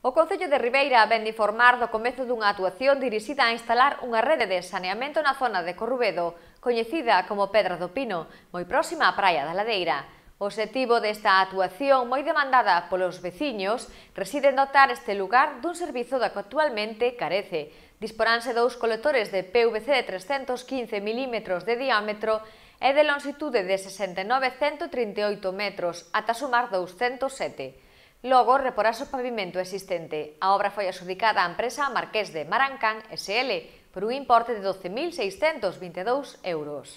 O Concello de Ribeira ven informar do comezo dunha actuación dirixida a instalar unha rede de saneamento na zona de Corrubedo, coñecida como Pedra do Pino, moi próxima á Praia da Ladeira. O objetivo desta actuación, moi demandada polos veciños, reside en dotar este lugar dun servizo da que actualmente carece. Disporanse dous colectores de PVC de 315 milímetros de diámetro e de longitude de 69,138 metros, ata sumar 207 Logo, reporase o pavimento existente. A obra foi adjudicada á empresa Marqués de Marancán SL por un importe de 12.622 euros.